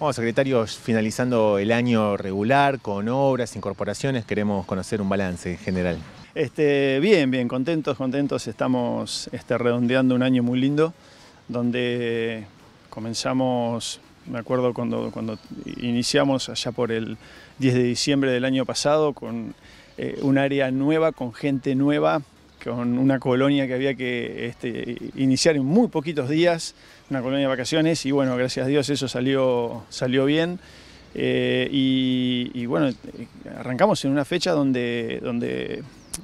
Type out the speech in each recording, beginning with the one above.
Bueno, secretarios, finalizando el año regular con obras, incorporaciones, queremos conocer un balance general. Este, bien, bien, contentos, contentos. Estamos este, redondeando un año muy lindo, donde comenzamos, me acuerdo cuando, cuando iniciamos allá por el 10 de diciembre del año pasado, con eh, un área nueva, con gente nueva, con una colonia que había que este, iniciar en muy poquitos días, una colonia de vacaciones, y bueno, gracias a Dios eso salió, salió bien. Eh, y, bueno, eh, arrancamos en una fecha donde, donde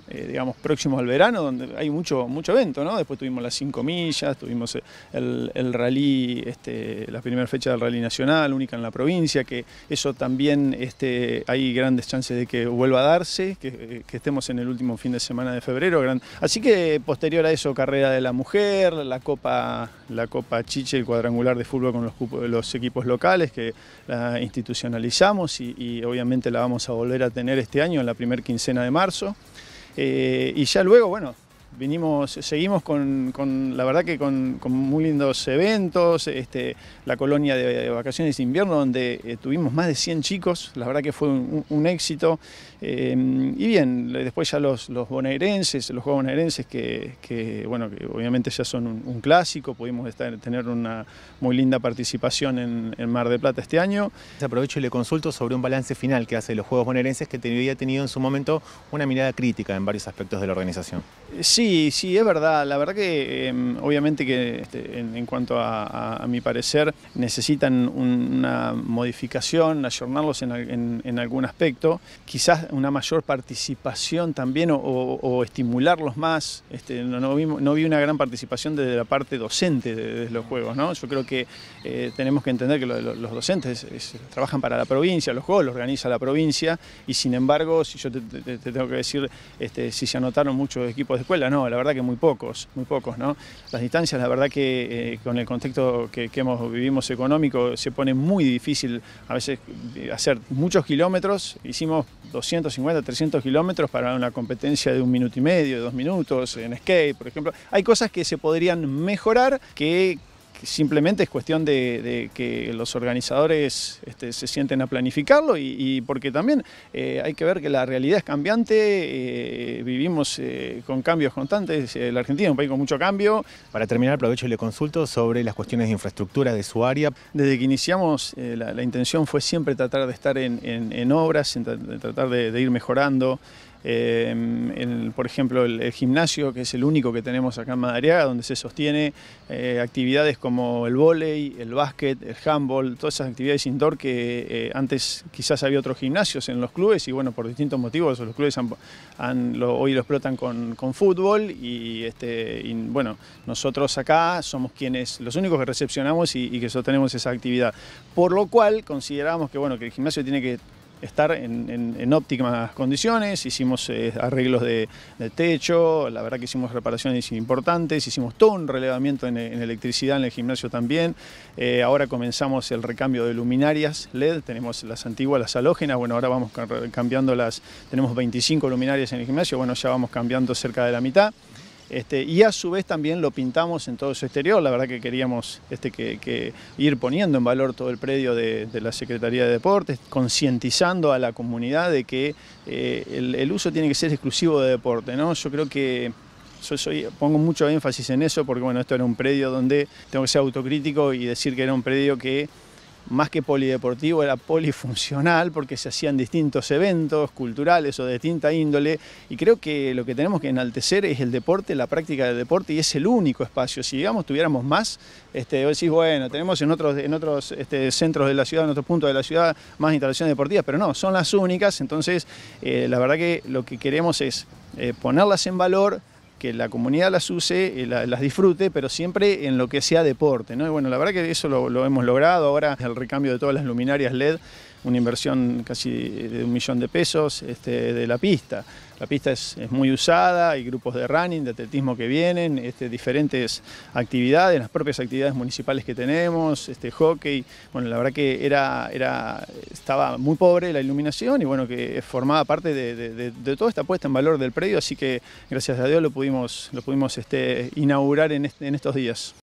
eh, digamos, próximos al verano, donde hay mucho, mucho evento, ¿no? Después tuvimos las 5 millas, tuvimos eh, el, rally, este, la primera fecha del rally nacional, única en la provincia, que eso también este, hay grandes chances de que vuelva a darse, que, eh, estemos en el último fin de semana de febrero. Así que posterior a eso, carrera de la mujer, la Copa, la Copa Chiche, el cuadrangular de fútbol con los, los equipos locales, que la institucionalizamos y obviamente la vamos a volver a tener este año en la primera quincena de marzo. Eh, y ya luego, bueno, vinimos, seguimos con, la verdad que con, muy lindos eventos, este, la colonia de, vacaciones de invierno donde eh, tuvimos más de 100 chicos, la verdad que fue un, éxito. Em, y bien, después ya los, los bonaerenses, los juegos bonaerenses que, bueno, obviamente ya son un, clásico, pudimos estar, tener una muy linda participación en, Mar de Plata este año. Aprovecho y le consulto sobre un balance final que hace los juegos bonaerenses que había tenido en su momento una mirada crítica en varios aspectos de la organización. Eh, Sí, sí, es verdad. La verdad que em, obviamente que este, en, cuanto a, mi parecer necesitan una modificación, ayornarlos en, algún aspecto, quizás una mayor participación también o, estimularlos más. Este, no, vi, una gran participación desde la parte docente de, los juegos. ¿no? Yo creo que eh, tenemos que entender que los docentes trabajan para la provincia, los juegos los organiza la provincia y sin embargo, si yo te, tengo que decir, este, si se anotaron muchos equipos de escuela, no, la verdad que muy pocos, muy pocos, ¿no? Las distancias, la verdad que eh, con el contexto que, hemos, vivimos económico, se pone muy difícil a veces eh, hacer muchos kilómetros, hicimos 250, 300 kilómetros para una competencia de un minuto y medio, dos minutos, en skate, por ejemplo. Hay cosas que se podrían mejorar que simplemente es cuestión de, que los organizadores este, se sienten a planificarlo y, porque también eh, hay que ver que la realidad es cambiante, eh, vivimos eh, con cambios constantes, la Argentina es un país con mucho cambio. Para terminar, aprovecho y le consulto sobre las cuestiones de infraestructura de su área. Desde que iniciamos, la, intención fue siempre tratar de estar en, obras, tratar de ir mejorando. Eh, por ejemplo, el, gimnasio, que es el único que tenemos acá en Madariaga, donde se sostiene eh, actividades como el vóley, el básquet, el handball, todas esas actividades indoor que eh, antes quizás había otros gimnasios en los clubes y bueno, por distintos motivos los clubes hoy lo explotan con, fútbol este, y, bueno, nosotros acá somos quienes, los únicos que recepcionamos y, y que sostenemos esa actividad. Por lo cual consideramos que bueno, que el gimnasio tiene que estar en, óptimas condiciones, hicimos eh, arreglos de, techo, la verdad que hicimos reparaciones importantes, hicimos todo un relevamiento en, electricidad en el gimnasio también, eh, ahora comenzamos el recambio de luminarias LED, tenemos las antiguas, las halógenas, bueno, ahora vamos cambiando las, tenemos 25 luminarias en el gimnasio, bueno, ya vamos cambiando cerca de la mitad. Este, y a su vez también lo pintamos en todo su exterior, la verdad que queríamos este, que, ir poniendo en valor todo el predio de, la Secretaría de Deportes, concientizando a la comunidad de que eh, el, uso tiene que ser exclusivo de deporte, Yo creo que yo pongo mucho énfasis en eso porque bueno, esto era un predio donde tengo que ser autocrítico y decir que era un predio que más que polideportivo, era polifuncional porque se hacían distintos eventos culturales o de distinta índole y creo que lo que tenemos que enaltecer es el deporte, la práctica del deporte y es el único espacio. Si digamos tuviéramos más, este, decís, bueno, tenemos en otros, en otros este, centros de la ciudad, en otros puntos de la ciudad, más instalaciones deportivas, pero no, son las únicas, entonces eh, la verdad que lo que queremos es eh, ponerlas en valor, que la comunidad las use, eh, las disfrute, pero siempre en lo que sea deporte. ¿no? bueno, la verdad que eso lo, lo hemos logrado. Ahora el recambio de todas las luminarias LED una inversión casi de un millón de pesos este, de la pista. La pista es, muy usada, hay grupos de running, de atletismo que vienen, este, diferentes actividades, las propias actividades municipales que tenemos, este, hockey. Bueno, la verdad que era, era, estaba muy pobre la iluminación y bueno, que formaba parte de, toda esta puesta en valor del predio, así que gracias a Dios lo pudimos, lo pudimos inaugurar en estos días.